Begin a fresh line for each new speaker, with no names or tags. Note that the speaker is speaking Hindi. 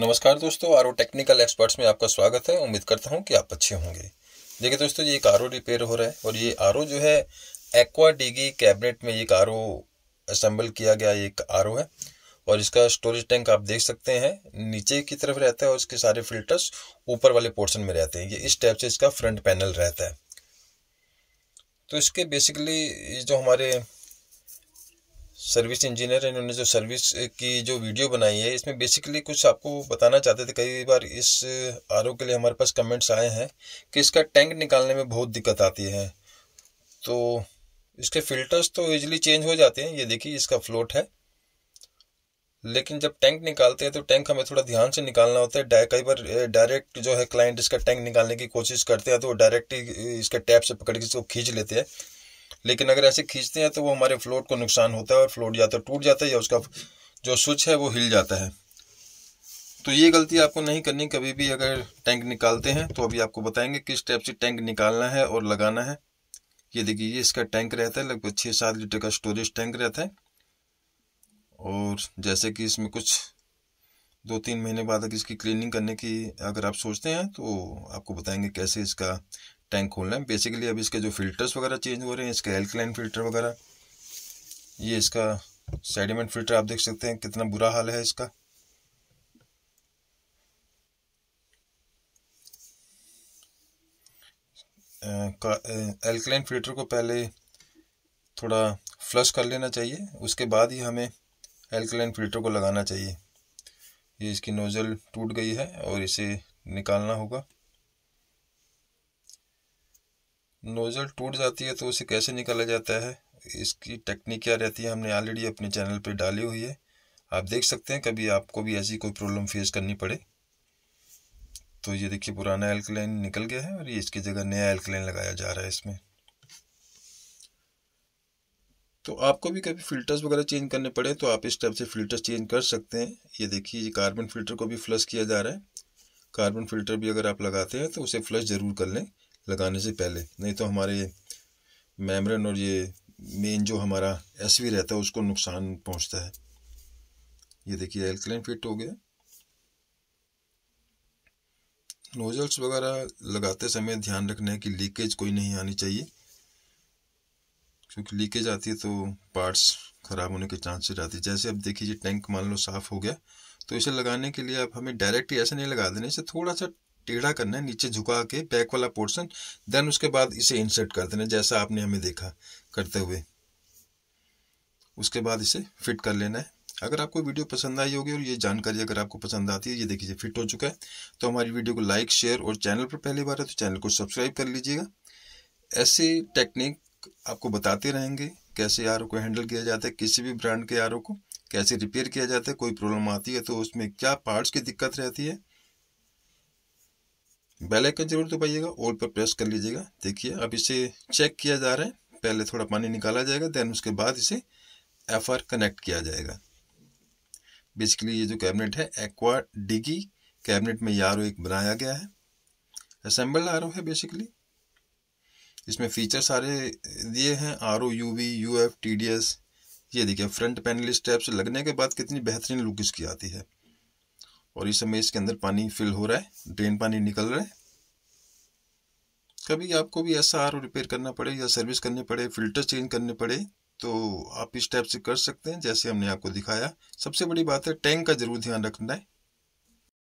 नमस्कार दोस्तों आर टेक्निकल एक्सपर्ट्स में आपका स्वागत है उम्मीद करता हूँ कि आप अच्छे होंगे देखिए दोस्तों ये एक आर रिपेयर हो रहा है और ये आर जो है एक्वा डीगी कैबिनेट में एक आर असेंबल किया गया एक आर है और इसका स्टोरेज टैंक आप देख सकते हैं नीचे की तरफ रहता है और इसके सारे फिल्टर्स ऊपर वाले पोर्शन में रहते हैं ये इस टाइप से इसका फ्रंट पैनल रहता है तो इसके बेसिकली जो हमारे सर्विस इंजीनियर इन्होंने जो सर्विस की जो वीडियो बनाई है इसमें बेसिकली कुछ आपको बताना चाहते थे कई बार इस आर के लिए हमारे पास कमेंट्स आए हैं कि इसका टैंक निकालने में बहुत दिक्कत आती है तो इसके फिल्टर्स तो ईजिली चेंज हो जाते हैं ये देखिए इसका फ्लोट है लेकिन जब टैंक निकालते हैं तो टैंक हमें थोड़ा ध्यान से निकालना होता है कई बार डायरेक्ट जो है क्लाइंट इसका टैंक निकालने की कोशिश करते हैं तो डायरेक्ट ही इसके टैप से पकड़ के इसको खींच लेते हैं लेकिन अगर ऐसे खींचते हैं तो वो हमारे फ्लोट को नुकसान होता है और फ्लोट या तो टूट जाता है या उसका जो स्विच है वो हिल जाता है तो ये गलती आपको नहीं करनी कभी भी अगर टैंक निकालते हैं तो अभी आपको बताएंगे किस टाइप से टैंक निकालना है और लगाना है ये देखिए ये इसका टैंक रहता है लगभग छः सात लीटर का स्टोरेज टैंक रहता है और जैसे कि इसमें कुछ दो तीन महीने बाद अगर इसकी क्लीनिंग करने की अगर आप सोचते हैं तो आपको बताएंगे कैसे इसका टैंक खोलना है बेसिकली अब इसके जो फिल्टर्स वगैरह चेंज हो रहे हैं इसका एल्कलाइन फिल्टर वगैरह ये इसका सेडिमेंट फिल्टर आप देख सकते हैं कितना बुरा हाल है इसका एल्कलाइन फिल्टर को पहले थोड़ा फ्लश कर लेना चाहिए उसके बाद ही हमें एल्कलाइन फिल्टर को लगाना चाहिए ये इसकी नोज़ल टूट गई है और इसे निकालना होगा नोज़ल टूट जाती है तो उसे कैसे निकाला जाता है इसकी टेक्निक क्या रहती है हमने ऑलरेडी अपने चैनल पर डाली हुई है आप देख सकते हैं कभी आपको भी ऐसी कोई प्रॉब्लम फेस करनी पड़े तो ये देखिए पुराना एल्कलाइन निकल गया है और ये इसकी जगह नया एल्कलाइन लगाया जा रहा है इसमें तो आपको भी कभी फिल्टर्स वगैरह चेंज करने पड़े तो आप इस टाइप से फिल्टर्स चेंज कर सकते हैं ये देखिए कार्बन फिल्टर को भी फ्लश किया जा रहा है कार्बन फिल्टर भी अगर आप लगाते हैं तो उसे फ्लश ज़रूर कर लें लगाने से पहले नहीं तो हमारे मेम्ब्रेन और ये मेन जो हमारा एस वी रहता है उसको नुकसान पहुंचता है ये देखिए एल्कलाइन फिट हो गया नोजल्स वगैरह लगाते समय ध्यान रखना है कि लीकेज कोई नहीं आनी चाहिए क्योंकि लीकेज आती है तो पार्ट्स ख़राब होने के चांसेस आते हैं जैसे अब देखिए टैंक मान लो साफ़ हो गया तो इसे लगाने के लिए आप हमें डायरेक्ट ही ऐसे नहीं लगा देना इसे थोड़ा सा टेढ़ा करना है नीचे झुका के बैक वाला पोर्शन देन उसके बाद इसे इंसर्ट कर देना जैसा आपने हमें देखा करते हुए उसके बाद इसे फिट कर लेना है अगर आपको वीडियो पसंद आई होगी और ये जानकारी अगर आपको पसंद आती है ये देखिए फिट हो चुका है तो हमारी वीडियो को लाइक शेयर और चैनल पर पहली बार है तो चैनल को सब्सक्राइब कर लीजिएगा ऐसे टेक्निक आपको बताते रहेंगे कैसे आर को हैंडल किया जाता है किसी भी ब्रांड के आर को कैसे रिपेयर किया जाता है कोई प्रॉब्लम आती है तो उसमें क्या पार्ट्स की दिक्कत रहती है बेल आइकन जरूर दबाइएगा ऑल पर प्रेस कर लीजिएगा देखिए अब इसे चेक किया जा रहा है पहले थोड़ा पानी निकाला जाएगा देन उसके बाद इसे एफ कनेक्ट किया जाएगा बेसिकली ये जो कैबिनेट है एक्वा डिगी कैबिनेट में यारो एक बनाया गया है असेंबल्ड आर है बेसिकली इसमें फीचर सारे दिए हैं R O U V U F T D S ये देखिए फ्रंट पैनल स्टेप्स लगने के बाद कितनी बेहतरीन लुक इसकी आती है और इस समय इसके अंदर पानी फिल हो रहा है ड्रेन पानी निकल रहा है कभी आपको भी ऐसा आर रिपेयर करना पड़े या सर्विस करनी पड़े फिल्टर चेंज करने पड़े तो आप इस टाइप से कर सकते हैं जैसे हमने आपको दिखाया सबसे बड़ी बात है टैंक का जरूर ध्यान रखना है